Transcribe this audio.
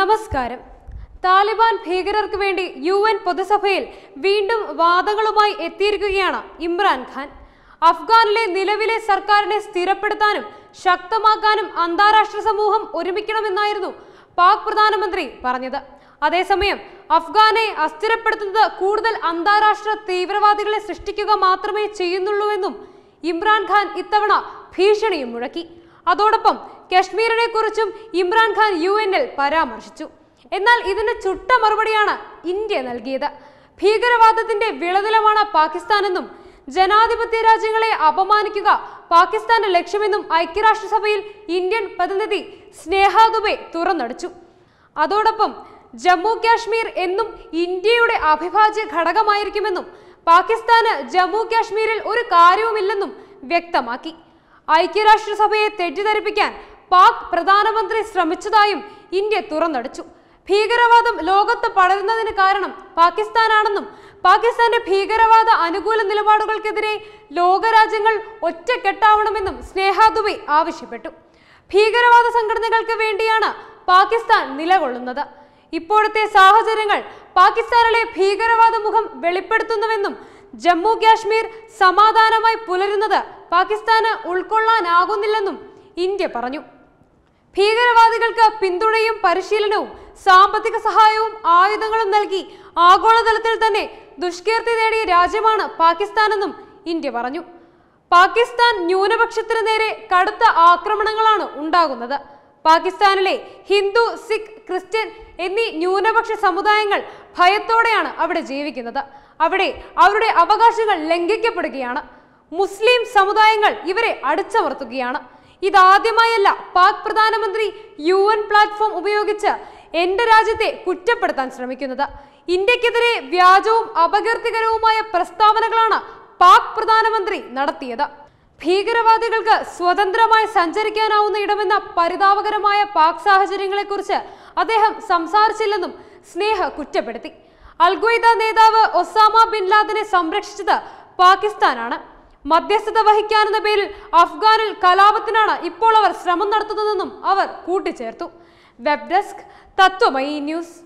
നമസ്കാരം താലിബാൻ ഭീകരർക്ക് വേണ്ടി യു എൻ പൊതുസഭയിൽ വീണ്ടും വാദങ്ങളുമായി എത്തിയിരിക്കുകയാണ് ഇമ്രാൻഖാൻ അഫ്ഗാനിലെ നിലവിലെ സർക്കാരിനെ സ്ഥിരപ്പെടുത്താനും ശക്തമാക്കാനും അന്താരാഷ്ട്ര സമൂഹം ഒരുമിക്കണമെന്നായിരുന്നു പാക് പ്രധാനമന്ത്രി പറഞ്ഞത് അതേസമയം അഫ്ഗാനെ അസ്ഥിരപ്പെടുത്തുന്നത് കൂടുതൽ അന്താരാഷ്ട്ര തീവ്രവാദികളെ സൃഷ്ടിക്കുക മാത്രമേ ചെയ്യുന്നുള്ളൂവെന്നും ഇമ്രാൻഖാൻ ഇത്തവണ ഭീഷണിയും മുഴക്കി അതോടൊപ്പം കശ്മീരിനെ കുറിച്ചും ഇമ്രാൻഖാൻ യു എന്നിൽ പരാമർശിച്ചു എന്നാൽ ഇതിന് ചുട്ട മറുപടിയാണ് ഇന്ത്യ നൽകിയത് ഭീകരവാദത്തിന്റെ വിളനിലമാണ് പാകിസ്ഥാനെന്നും ജനാധിപത്യ രാജ്യങ്ങളെ അപമാനിക്കുക പാകിസ്ഥാന്റെ ലക്ഷ്യമെന്നും ഐക്യരാഷ്ട്രസഭയിൽ ഇന്ത്യൻ പ്രതിനിധി സ്നേഹ ദുബെ തുറന്നടിച്ചു അതോടൊപ്പം ജമ്മു കാശ്മീർ എന്നും ഇന്ത്യയുടെ അവിഭാജ്യ ഘടകമായിരിക്കുമെന്നും പാകിസ്ഥാന് ജമ്മു കാശ്മീരിൽ ഒരു കാര്യവുമില്ലെന്നും വ്യക്തമാക്കി ഐക്യരാഷ്ട്രസഭയെ തെറ്റിദ്ധരിപ്പിക്കാൻ പാക് പ്രധാനമന്ത്രി ശ്രമിച്ചതായും ഇന്ത്യ തുറന്നടിച്ചു ഭീകരവാദം ലോകത്ത് പടരുന്നതിന് കാരണം പാകിസ്ഥാനാണെന്നും പാകിസ്ഥാന്റെ ഭീകരവാദ അനുകൂല നിലപാടുകൾക്കെതിരെ ലോകരാജ്യങ്ങൾ ഒറ്റക്കെട്ടാവണമെന്നും സ്നേഹ ദുബൈ ആവശ്യപ്പെട്ടു ഭീകരവാദ സംഘടനകൾക്ക് വേണ്ടിയാണ് പാകിസ്ഥാൻ നിലകൊള്ളുന്നത് ഇപ്പോഴത്തെ സാഹചര്യങ്ങൾ പാകിസ്ഥാനിലെ ഭീകരവാദ മുഖം വെളിപ്പെടുത്തുന്നുവെന്നും ജമ്മു കാശ്മീർ സമാധാനമായി പുലരുന്നത് പാകിസ്ഥാന് ഉൾക്കൊള്ളാനാകുന്നില്ലെന്നും ഇന്ത്യ പറഞ്ഞു ഭീകരവാദികൾക്ക് പിന്തുണയും പരിശീലനവും സാമ്പത്തിക സഹായവും ആയുധങ്ങളും നൽകി ആഗോളതലത്തിൽ തന്നെ ദുഷ്കീർത്തി നേടിയ രാജ്യമാണ് പാകിസ്ഥാനെന്നും ഇന്ത്യ പറഞ്ഞു പാകിസ്ഥാൻ ന്യൂനപക്ഷത്തിന് നേരെ കടുത്ത ആക്രമണങ്ങളാണ് ഉണ്ടാകുന്നത് പാകിസ്ഥാനിലെ ഹിന്ദു സിഖ് ക്രിസ്ത്യൻ എന്നീ ന്യൂനപക്ഷ സമുദായങ്ങൾ ഭയത്തോടെയാണ് അവിടെ ജീവിക്കുന്നത് അവിടെ അവരുടെ അവകാശങ്ങൾ ലംഘിക്കപ്പെടുകയാണ് മുസ്ലിം സമുദായങ്ങൾ ഇവരെ അടിച്ചമർത്തുകയാണ് ഇതാദ്യമായല്ല പാക് പ്രധാനമന്ത്രി യു എൻ പ്ലാറ്റ്ഫോം ഉപയോഗിച്ച് എന്റെ രാജ്യത്തെ കുറ്റപ്പെടുത്താൻ ശ്രമിക്കുന്നത് ഇന്ത്യക്കെതിരെ വ്യാജവും അപകീർത്തികരവുമായ പ്രസ്താവനകളാണ് പാക് പ്രധാനമന്ത്രി നടത്തിയത് ഭീകരവാദികൾക്ക് സ്വതന്ത്രമായി സഞ്ചരിക്കാനാവുന്ന ഇടമെന്ന പരിതാപകരമായ പാക് സാഹചര്യങ്ങളെക്കുറിച്ച് അദ്ദേഹം സംസാരിച്ചില്ലെന്നും സ്നേഹ കുറ്റപ്പെടുത്തി അൽഗ്വൈദ നേതാവ് ഒസാമ ബിൻ ലാദനെ സംരക്ഷിച്ചത് പാകിസ്ഥാനാണ് മധ്യസ്ഥത വഹിക്കാനെന്ന പേരിൽ അഫ്ഗാനിൽ കലാപത്തിനാണ് ഇപ്പോൾ അവർ ശ്രമം നടത്തുന്നതെന്നും അവർ കൂട്ടിച്ചേർത്തു വെബ് ഡെസ്ക് തത്വമയി ന്യൂസ്